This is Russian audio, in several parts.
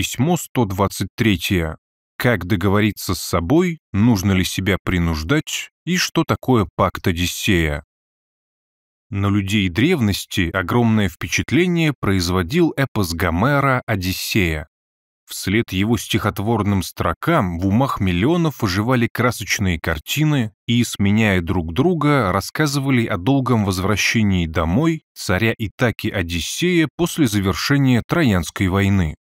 письмо 123. Как договориться с собой, нужно ли себя принуждать и что такое пакт Одиссея. На людей древности огромное впечатление производил эпос Гомера «Одиссея». Вслед его стихотворным строкам в умах миллионов оживали красочные картины и, сменяя друг друга, рассказывали о долгом возвращении домой царя Итаки Одиссея после завершения Троянской войны.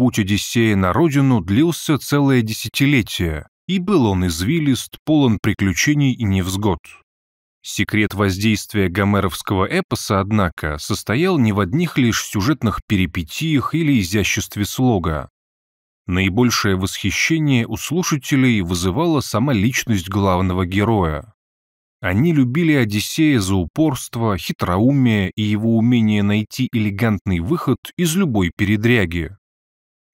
Путь Одиссея на родину длился целое десятилетие, и был он извилист, полон приключений и невзгод. Секрет воздействия гомеровского эпоса, однако, состоял не в одних лишь сюжетных перипетиях или изяществе слога. Наибольшее восхищение у слушателей вызывала сама личность главного героя. Они любили Одиссея за упорство, хитроумие и его умение найти элегантный выход из любой передряги.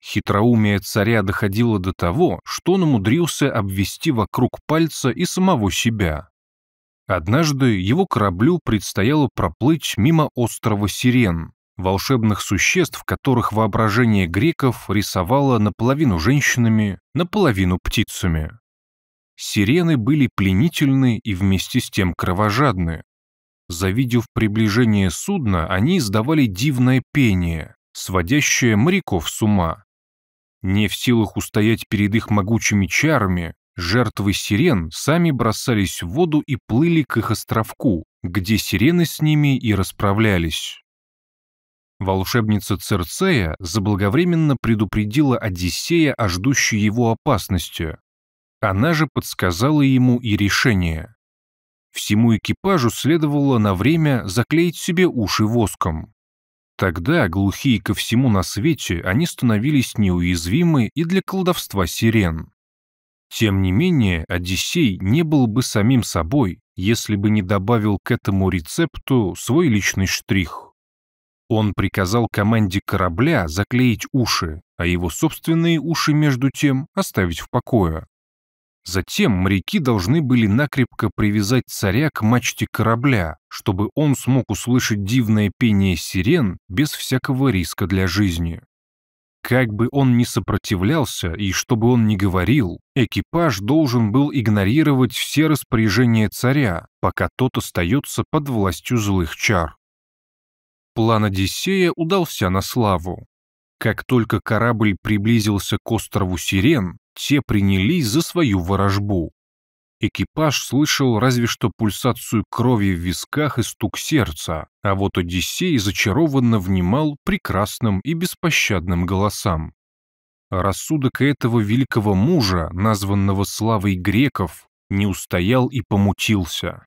Хитроумие царя доходило до того, что он умудрился обвести вокруг пальца и самого себя. Однажды его кораблю предстояло проплыть мимо острова Сирен, волшебных существ, которых воображение греков рисовало наполовину женщинами, наполовину птицами. Сирены были пленительны и вместе с тем кровожадны. Завидев приближение судна, они издавали дивное пение, сводящее моряков с ума. Не в силах устоять перед их могучими чарами, жертвы сирен сами бросались в воду и плыли к их островку, где сирены с ними и расправлялись. Волшебница Церцея заблаговременно предупредила Одиссея о ждущей его опасности. Она же подсказала ему и решение. Всему экипажу следовало на время заклеить себе уши воском. Тогда, глухие ко всему на свете, они становились неуязвимы и для колдовства сирен. Тем не менее, Одиссей не был бы самим собой, если бы не добавил к этому рецепту свой личный штрих. Он приказал команде корабля заклеить уши, а его собственные уши, между тем, оставить в покое. Затем моряки должны были накрепко привязать царя к мачте корабля, чтобы он смог услышать дивное пение сирен без всякого риска для жизни. Как бы он ни сопротивлялся и что бы он ни говорил, экипаж должен был игнорировать все распоряжения царя, пока тот остается под властью злых чар. План Одиссея удался на славу. Как только корабль приблизился к острову Сирен, те принялись за свою ворожбу. Экипаж слышал разве что пульсацию крови в висках и стук сердца, а вот Одиссей зачарованно внимал прекрасным и беспощадным голосам. Рассудок этого великого мужа, названного славой греков, не устоял и помутился.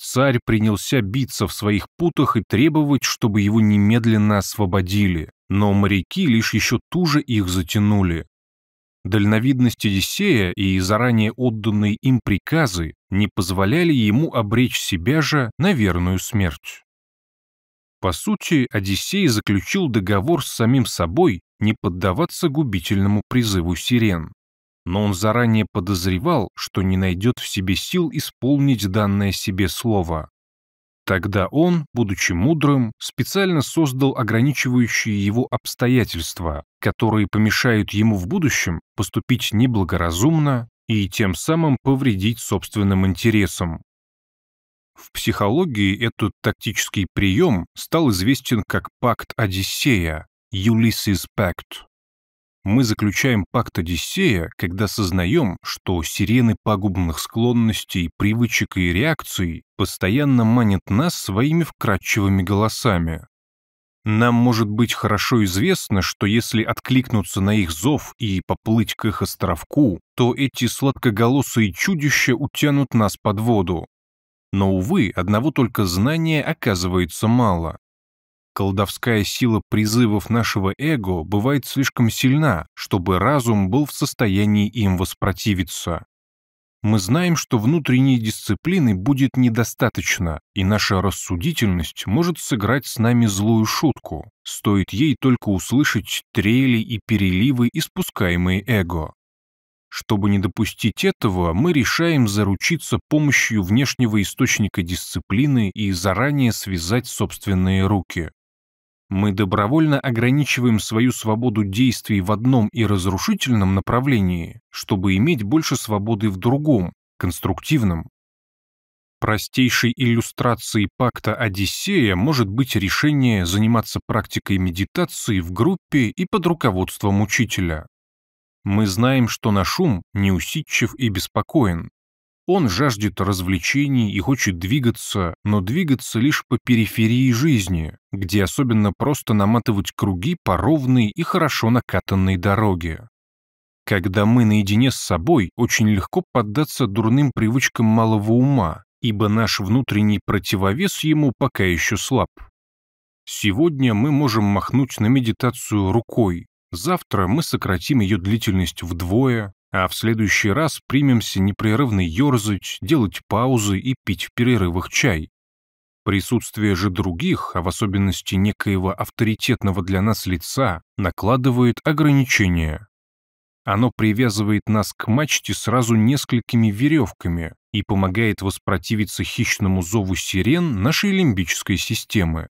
Царь принялся биться в своих путах и требовать, чтобы его немедленно освободили, но моряки лишь еще туже их затянули, Дальновидность Одиссея и заранее отданные им приказы не позволяли ему обречь себя же на верную смерть. По сути, Одиссей заключил договор с самим собой не поддаваться губительному призыву сирен. Но он заранее подозревал, что не найдет в себе сил исполнить данное себе слово, Тогда он, будучи мудрым, специально создал ограничивающие его обстоятельства, которые помешают ему в будущем поступить неблагоразумно и тем самым повредить собственным интересам. В психологии этот тактический прием стал известен как пакт Одиссея, Ulysses Pact мы заключаем пакт Одиссея, когда сознаем, что сирены пагубных склонностей, привычек и реакций постоянно манят нас своими вкрадчивыми голосами. Нам может быть хорошо известно, что если откликнуться на их зов и поплыть к их островку, то эти сладкоголосые чудища утянут нас под воду. Но, увы, одного только знания оказывается мало. Колдовская сила призывов нашего эго бывает слишком сильна, чтобы разум был в состоянии им воспротивиться. Мы знаем, что внутренней дисциплины будет недостаточно, и наша рассудительность может сыграть с нами злую шутку, стоит ей только услышать трели и переливы, испускаемые эго. Чтобы не допустить этого, мы решаем заручиться помощью внешнего источника дисциплины и заранее связать собственные руки мы добровольно ограничиваем свою свободу действий в одном и разрушительном направлении, чтобы иметь больше свободы в другом, конструктивном. Простейшей иллюстрацией пакта Одиссея может быть решение заниматься практикой медитации в группе и под руководством учителя. Мы знаем, что наш ум неусидчив и беспокоен, он жаждет развлечений и хочет двигаться, но двигаться лишь по периферии жизни, где особенно просто наматывать круги по ровной и хорошо накатанной дороге. Когда мы наедине с собой, очень легко поддаться дурным привычкам малого ума, ибо наш внутренний противовес ему пока еще слаб. Сегодня мы можем махнуть на медитацию рукой, Завтра мы сократим ее длительность вдвое, а в следующий раз примемся непрерывно ерзать, делать паузы и пить в перерывах чай. Присутствие же других, а в особенности некоего авторитетного для нас лица, накладывает ограничения. Оно привязывает нас к мачте сразу несколькими веревками и помогает воспротивиться хищному зову сирен нашей лимбической системы.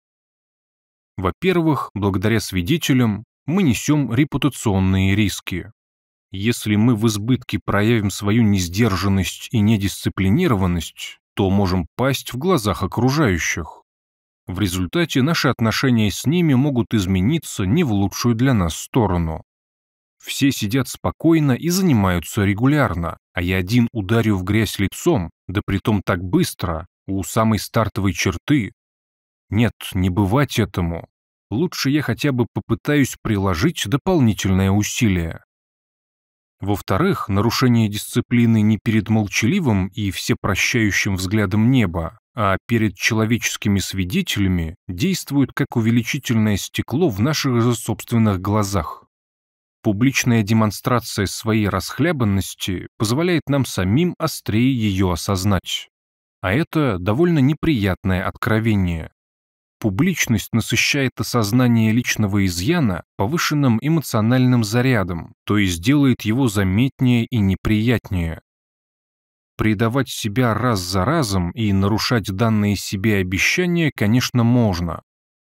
Во-первых, благодаря свидетелям, мы несем репутационные риски. Если мы в избытке проявим свою несдержанность и недисциплинированность, то можем пасть в глазах окружающих. В результате наши отношения с ними могут измениться не в лучшую для нас сторону. Все сидят спокойно и занимаются регулярно, а я один ударю в грязь лицом, да притом так быстро, у самой стартовой черты. Нет, не бывать этому лучше я хотя бы попытаюсь приложить дополнительное усилие. Во-вторых, нарушение дисциплины не перед молчаливым и всепрощающим взглядом неба, а перед человеческими свидетелями действует как увеличительное стекло в наших же собственных глазах. Публичная демонстрация своей расхлябанности позволяет нам самим острее ее осознать. А это довольно неприятное откровение, Публичность насыщает осознание личного изъяна повышенным эмоциональным зарядом, то есть делает его заметнее и неприятнее. Предавать себя раз за разом и нарушать данные себе обещания, конечно, можно.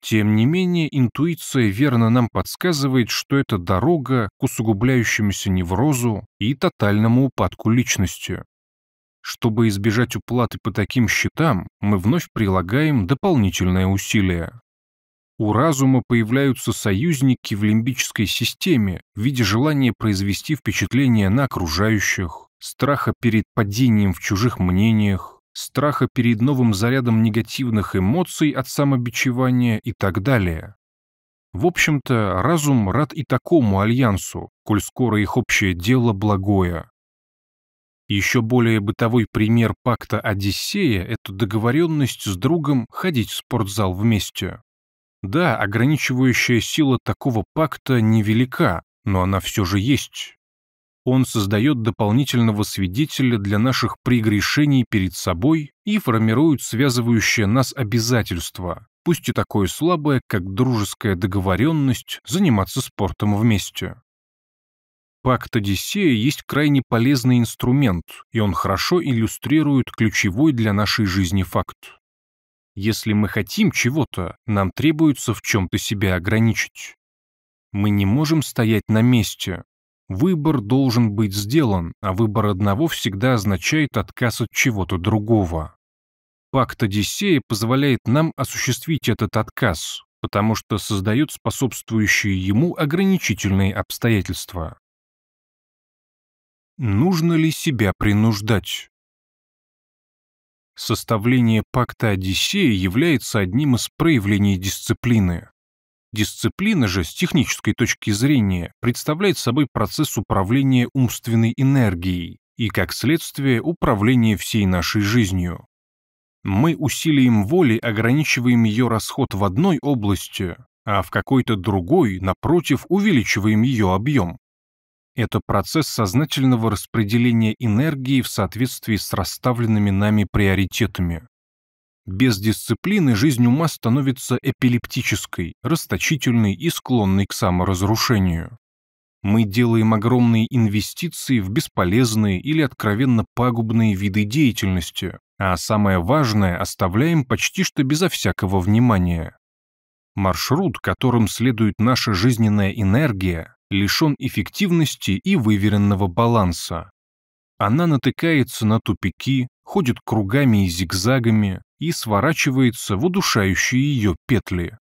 Тем не менее, интуиция верно нам подсказывает, что это дорога к усугубляющемуся неврозу и тотальному упадку личности. Чтобы избежать уплаты по таким счетам, мы вновь прилагаем дополнительное усилие. У разума появляются союзники в лимбической системе в виде желания произвести впечатление на окружающих, страха перед падением в чужих мнениях, страха перед новым зарядом негативных эмоций от самобичевания и так далее. В общем-то, разум рад и такому альянсу, коль скоро их общее дело благое. Еще более бытовой пример пакта Одиссея — это договоренность с другом ходить в спортзал вместе. Да, ограничивающая сила такого пакта невелика, но она все же есть. Он создает дополнительного свидетеля для наших прегрешений перед собой и формирует связывающее нас обязательство, пусть и такое слабое, как дружеская договоренность заниматься спортом вместе. Пакт Одиссея есть крайне полезный инструмент, и он хорошо иллюстрирует ключевой для нашей жизни факт. Если мы хотим чего-то, нам требуется в чем-то себя ограничить. Мы не можем стоять на месте. Выбор должен быть сделан, а выбор одного всегда означает отказ от чего-то другого. Пакт Одиссея позволяет нам осуществить этот отказ, потому что создает способствующие ему ограничительные обстоятельства нужно ли себя принуждать. Составление пакта Одиссея является одним из проявлений дисциплины. Дисциплина же, с технической точки зрения, представляет собой процесс управления умственной энергией и, как следствие, управление всей нашей жизнью. Мы усилием воли ограничиваем ее расход в одной области, а в какой-то другой, напротив, увеличиваем ее объем. Это процесс сознательного распределения энергии в соответствии с расставленными нами приоритетами. Без дисциплины жизнь ума становится эпилептической, расточительной и склонной к саморазрушению. Мы делаем огромные инвестиции в бесполезные или откровенно пагубные виды деятельности, а самое важное оставляем почти что безо всякого внимания. Маршрут, которым следует наша жизненная энергия, лишен эффективности и выверенного баланса. Она натыкается на тупики, ходит кругами и зигзагами и сворачивается в удушающие ее петли.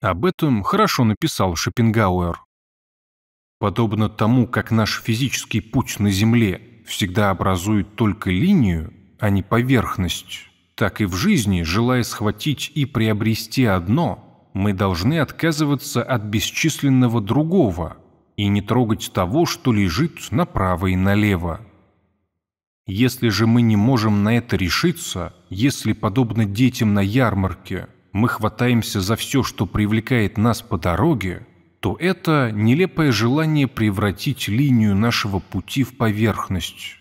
Об этом хорошо написал Шопенгауэр. Подобно тому, как наш физический путь на Земле всегда образует только линию, а не поверхность, так и в жизни, желая схватить и приобрести одно, мы должны отказываться от бесчисленного другого, и не трогать того, что лежит направо и налево. Если же мы не можем на это решиться, если, подобно детям на ярмарке, мы хватаемся за все, что привлекает нас по дороге, то это нелепое желание превратить линию нашего пути в поверхность.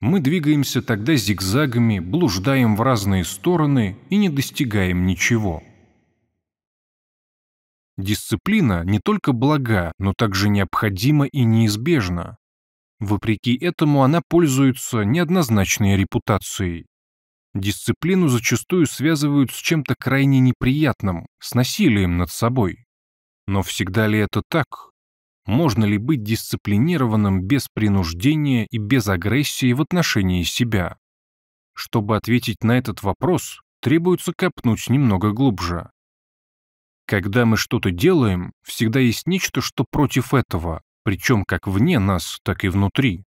Мы двигаемся тогда зигзагами, блуждаем в разные стороны и не достигаем ничего. Дисциплина не только блага, но также необходима и неизбежна. Вопреки этому она пользуется неоднозначной репутацией. Дисциплину зачастую связывают с чем-то крайне неприятным, с насилием над собой. Но всегда ли это так? Можно ли быть дисциплинированным без принуждения и без агрессии в отношении себя? Чтобы ответить на этот вопрос, требуется копнуть немного глубже. Когда мы что-то делаем, всегда есть нечто, что против этого, причем как вне нас, так и внутри.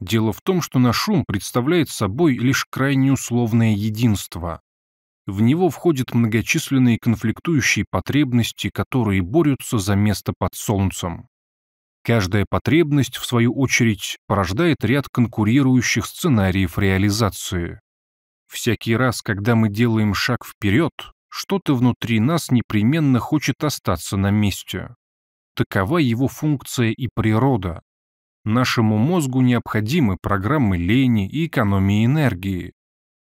Дело в том, что наш ум представляет собой лишь крайне условное единство. В него входят многочисленные конфликтующие потребности, которые борются за место под солнцем. Каждая потребность, в свою очередь, порождает ряд конкурирующих сценариев реализации. Всякий раз, когда мы делаем шаг вперед, что-то внутри нас непременно хочет остаться на месте. Такова его функция и природа. Нашему мозгу необходимы программы лени и экономии энергии.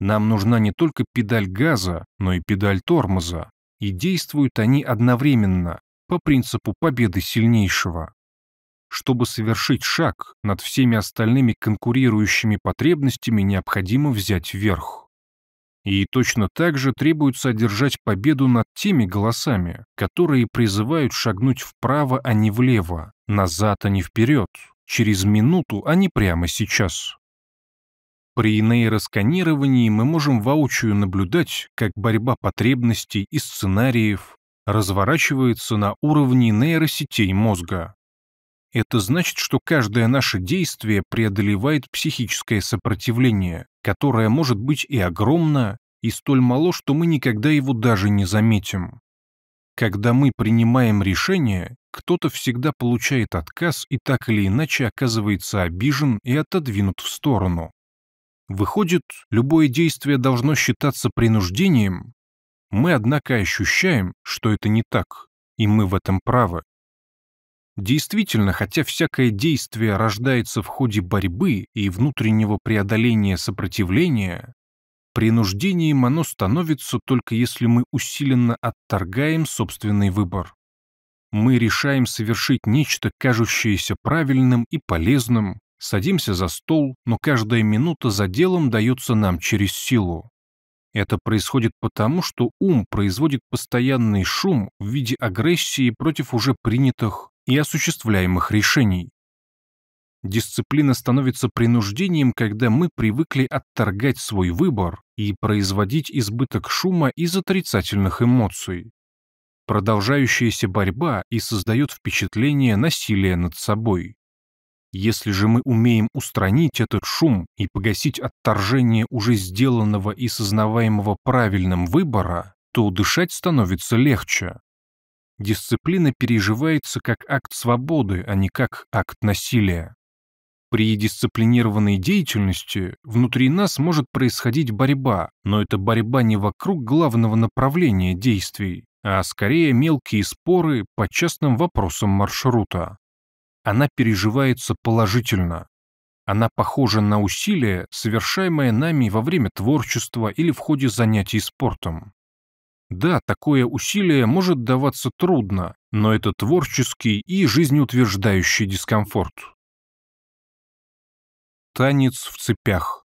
Нам нужна не только педаль газа, но и педаль тормоза, и действуют они одновременно, по принципу победы сильнейшего. Чтобы совершить шаг, над всеми остальными конкурирующими потребностями необходимо взять верх. И точно так же требуется одержать победу над теми голосами, которые призывают шагнуть вправо, а не влево, назад, а не вперед, через минуту, а не прямо сейчас. При нейросканировании мы можем воочию наблюдать, как борьба потребностей и сценариев разворачивается на уровне нейросетей мозга, это значит, что каждое наше действие преодолевает психическое сопротивление, которое может быть и огромно, и столь мало, что мы никогда его даже не заметим. Когда мы принимаем решение, кто-то всегда получает отказ и так или иначе оказывается обижен и отодвинут в сторону. Выходит, любое действие должно считаться принуждением. Мы, однако, ощущаем, что это не так, и мы в этом правы. Действительно, хотя всякое действие рождается в ходе борьбы и внутреннего преодоления сопротивления, принуждением оно становится только если мы усиленно отторгаем собственный выбор. Мы решаем совершить нечто, кажущееся правильным и полезным, садимся за стол, но каждая минута за делом дается нам через силу. Это происходит потому, что ум производит постоянный шум в виде агрессии против уже принятых и осуществляемых решений. Дисциплина становится принуждением, когда мы привыкли отторгать свой выбор и производить избыток шума из отрицательных эмоций. Продолжающаяся борьба и создает впечатление насилия над собой. Если же мы умеем устранить этот шум и погасить отторжение уже сделанного и сознаваемого правильным выбора, то дышать становится легче, дисциплина переживается как акт свободы, а не как акт насилия. При дисциплинированной деятельности внутри нас может происходить борьба, но это борьба не вокруг главного направления действий, а скорее мелкие споры по частным вопросам маршрута. Она переживается положительно. Она похожа на усилие, совершаемое нами во время творчества или в ходе занятий спортом. Да, такое усилие может даваться трудно, но это творческий и жизнеутверждающий дискомфорт. Танец в цепях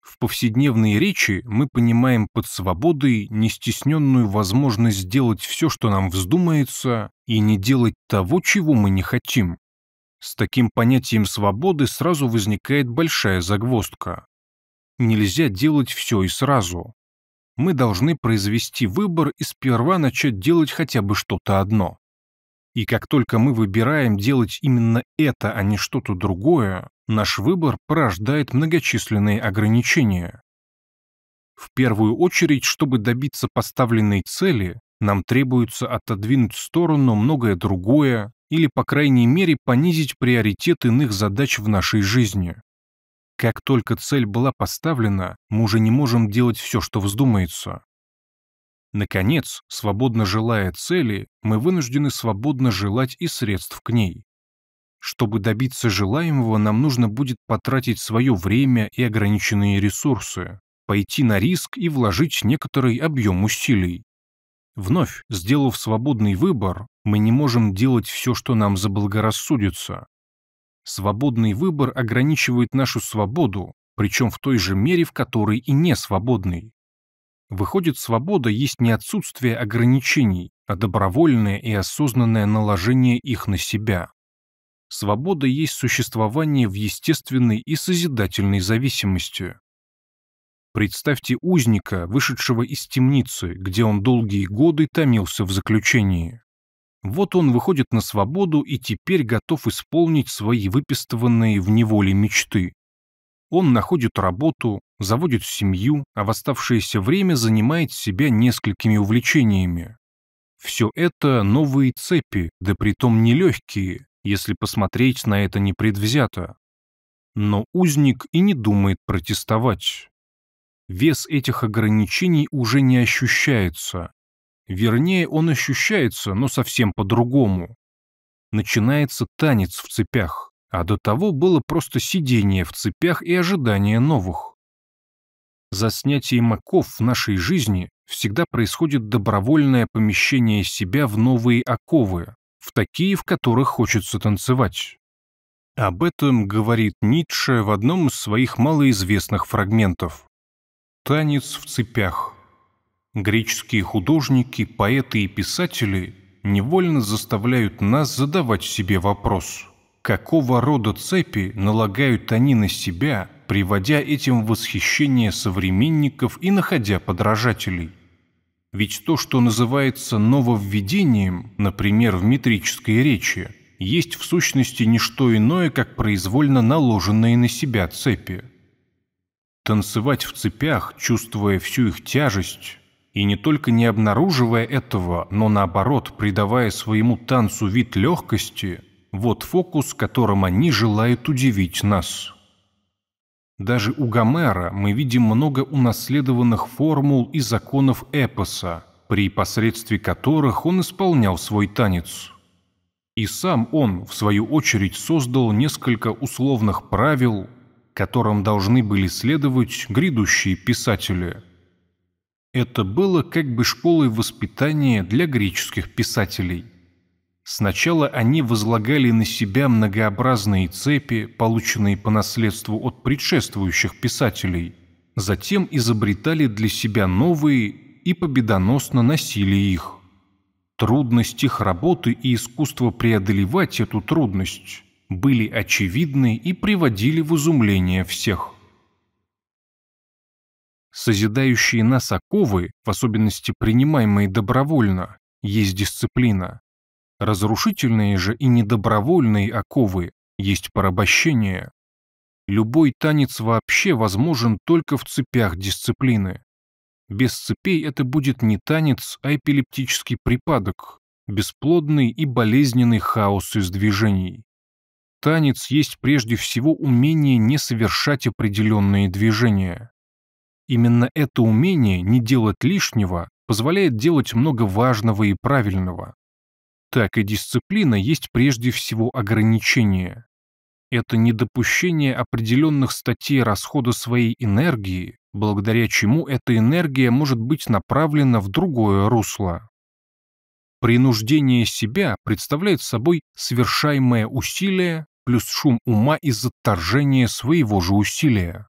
В повседневной речи мы понимаем под свободой нестесненную возможность сделать все, что нам вздумается, и не делать того, чего мы не хотим. С таким понятием свободы сразу возникает большая загвоздка. Нельзя делать все и сразу, мы должны произвести выбор и сперва начать делать хотя бы что-то одно. И как только мы выбираем делать именно это, а не что-то другое, наш выбор порождает многочисленные ограничения. В первую очередь, чтобы добиться поставленной цели, нам требуется отодвинуть в сторону многое другое или, по крайней мере, понизить приоритет иных задач в нашей жизни. Как только цель была поставлена, мы уже не можем делать все, что вздумается. Наконец, свободно желая цели, мы вынуждены свободно желать и средств к ней. Чтобы добиться желаемого, нам нужно будет потратить свое время и ограниченные ресурсы, пойти на риск и вложить некоторый объем усилий. Вновь, сделав свободный выбор, мы не можем делать все, что нам заблагорассудится, Свободный выбор ограничивает нашу свободу, причем в той же мере, в которой и не свободный. Выходит, свобода есть не отсутствие ограничений, а добровольное и осознанное наложение их на себя. Свобода есть существование в естественной и созидательной зависимости. Представьте узника, вышедшего из темницы, где он долгие годы томился в заключении. Вот он выходит на свободу и теперь готов исполнить свои выпистыванные в неволе мечты. Он находит работу, заводит семью, а в оставшееся время занимает себя несколькими увлечениями. Все это новые цепи, да притом нелегкие, если посмотреть на это непредвзято. Но узник и не думает протестовать. Вес этих ограничений уже не ощущается, Вернее, он ощущается, но совсем по-другому. Начинается танец в цепях, а до того было просто сидение в цепях и ожидание новых. За Заснятие оков в нашей жизни всегда происходит добровольное помещение себя в новые оковы, в такие, в которых хочется танцевать. Об этом говорит Ницше в одном из своих малоизвестных фрагментов. «Танец в цепях» Греческие художники, поэты и писатели невольно заставляют нас задавать себе вопрос, какого рода цепи налагают они на себя, приводя этим восхищение современников и находя подражателей. Ведь то, что называется нововведением, например, в метрической речи, есть в сущности не что иное, как произвольно наложенные на себя цепи. Танцевать в цепях, чувствуя всю их тяжесть, и не только не обнаруживая этого, но наоборот, придавая своему танцу вид легкости, вот фокус, которым они желают удивить нас. Даже у Гомера мы видим много унаследованных формул и законов эпоса, при посредстве которых он исполнял свой танец. И сам он, в свою очередь, создал несколько условных правил, которым должны были следовать грядущие писатели – это было как бы школой воспитания для греческих писателей. Сначала они возлагали на себя многообразные цепи, полученные по наследству от предшествующих писателей, затем изобретали для себя новые и победоносно носили их. Трудность их работы и искусство преодолевать эту трудность были очевидны и приводили в изумление всех. Созидающие нас оковы, в особенности принимаемые добровольно, есть дисциплина. Разрушительные же и недобровольные оковы есть порабощение. Любой танец вообще возможен только в цепях дисциплины. Без цепей это будет не танец, а эпилептический припадок, бесплодный и болезненный хаос из движений. Танец есть прежде всего умение не совершать определенные движения. Именно это умение не делать лишнего позволяет делать много важного и правильного. Так и дисциплина есть прежде всего ограничение. Это недопущение определенных статей расхода своей энергии, благодаря чему эта энергия может быть направлена в другое русло. Принуждение себя представляет собой совершаемое усилие плюс шум ума из отторжения своего же усилия.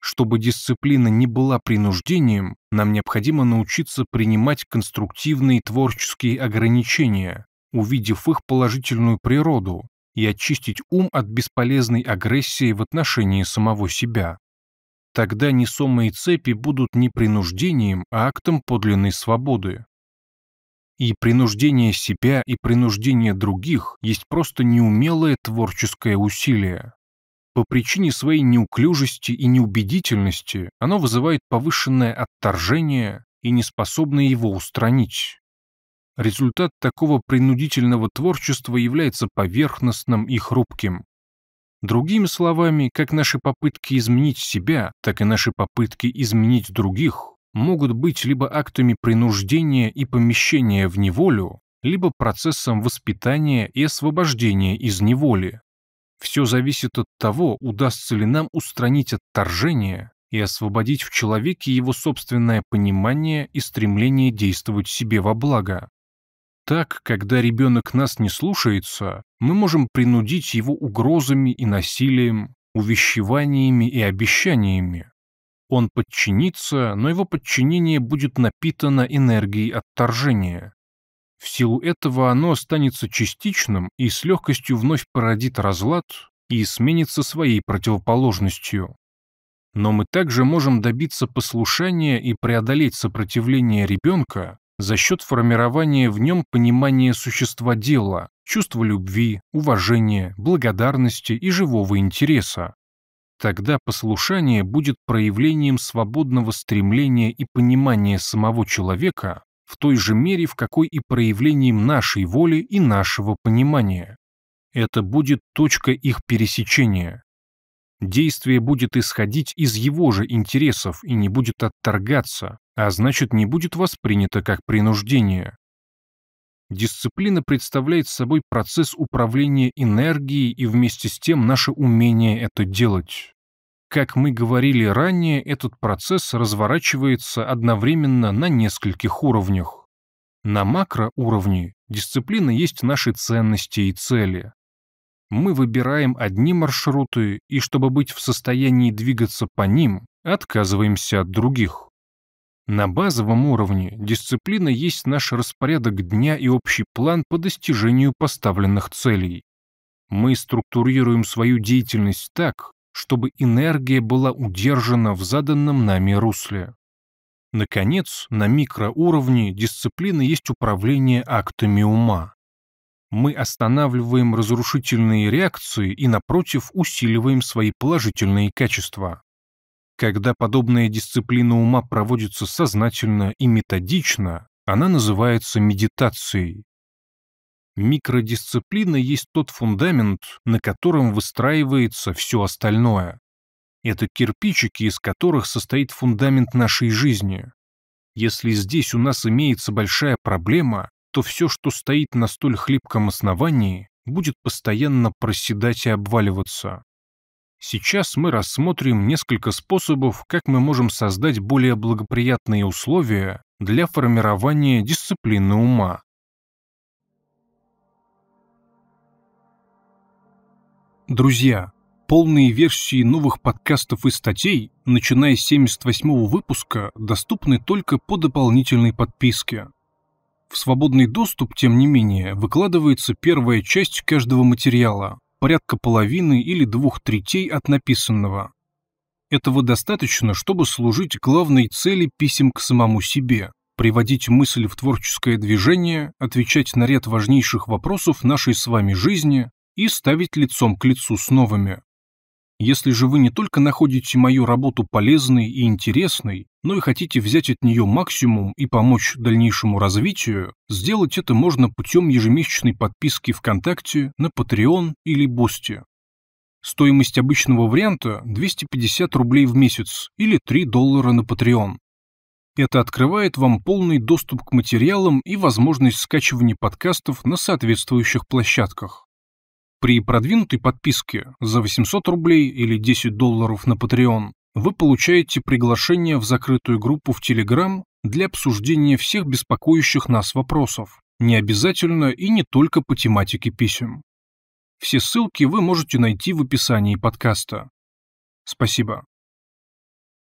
Чтобы дисциплина не была принуждением, нам необходимо научиться принимать конструктивные творческие ограничения, увидев их положительную природу, и очистить ум от бесполезной агрессии в отношении самого себя. Тогда несомые цепи будут не принуждением, а актом подлинной свободы. И принуждение себя и принуждение других есть просто неумелое творческое усилие по причине своей неуклюжести и неубедительности оно вызывает повышенное отторжение и не способно его устранить. Результат такого принудительного творчества является поверхностным и хрупким. Другими словами, как наши попытки изменить себя, так и наши попытки изменить других могут быть либо актами принуждения и помещения в неволю, либо процессом воспитания и освобождения из неволи. Все зависит от того, удастся ли нам устранить отторжение и освободить в человеке его собственное понимание и стремление действовать себе во благо. Так, когда ребенок нас не слушается, мы можем принудить его угрозами и насилием, увещеваниями и обещаниями. Он подчинится, но его подчинение будет напитано энергией отторжения. В силу этого оно останется частичным и с легкостью вновь породит разлад и сменится своей противоположностью. Но мы также можем добиться послушания и преодолеть сопротивление ребенка за счет формирования в нем понимания существа дела, чувства любви, уважения, благодарности и живого интереса. Тогда послушание будет проявлением свободного стремления и понимания самого человека в той же мере, в какой и проявлением нашей воли и нашего понимания. Это будет точка их пересечения. Действие будет исходить из его же интересов и не будет отторгаться, а значит не будет воспринято как принуждение. Дисциплина представляет собой процесс управления энергией и вместе с тем наше умение это делать. Как мы говорили ранее, этот процесс разворачивается одновременно на нескольких уровнях. На макроуровне дисциплина есть наши ценности и цели. Мы выбираем одни маршруты, и чтобы быть в состоянии двигаться по ним, отказываемся от других. На базовом уровне дисциплина есть наш распорядок дня и общий план по достижению поставленных целей. Мы структурируем свою деятельность так, чтобы энергия была удержана в заданном нами русле. Наконец, на микроуровне дисциплины есть управление актами ума. Мы останавливаем разрушительные реакции и, напротив, усиливаем свои положительные качества. Когда подобная дисциплина ума проводится сознательно и методично, она называется медитацией. Микродисциплина есть тот фундамент, на котором выстраивается все остальное. Это кирпичики, из которых состоит фундамент нашей жизни. Если здесь у нас имеется большая проблема, то все, что стоит на столь хлипком основании, будет постоянно проседать и обваливаться. Сейчас мы рассмотрим несколько способов, как мы можем создать более благоприятные условия для формирования дисциплины ума. Друзья, полные версии новых подкастов и статей, начиная с 78 выпуска, доступны только по дополнительной подписке. В свободный доступ, тем не менее, выкладывается первая часть каждого материала, порядка половины или двух третей от написанного. Этого достаточно, чтобы служить главной цели писем к самому себе, приводить мысль в творческое движение, отвечать на ряд важнейших вопросов нашей с вами жизни, и ставить лицом к лицу с новыми. Если же вы не только находите мою работу полезной и интересной, но и хотите взять от нее максимум и помочь дальнейшему развитию, сделать это можно путем ежемесячной подписки ВКонтакте на Patreon или Бусти. Стоимость обычного варианта – 250 рублей в месяц или 3 доллара на Patreon. Это открывает вам полный доступ к материалам и возможность скачивания подкастов на соответствующих площадках. При продвинутой подписке за 800 рублей или 10 долларов на Patreon вы получаете приглашение в закрытую группу в Telegram для обсуждения всех беспокоящих нас вопросов, не обязательно и не только по тематике писем. Все ссылки вы можете найти в описании подкаста. Спасибо.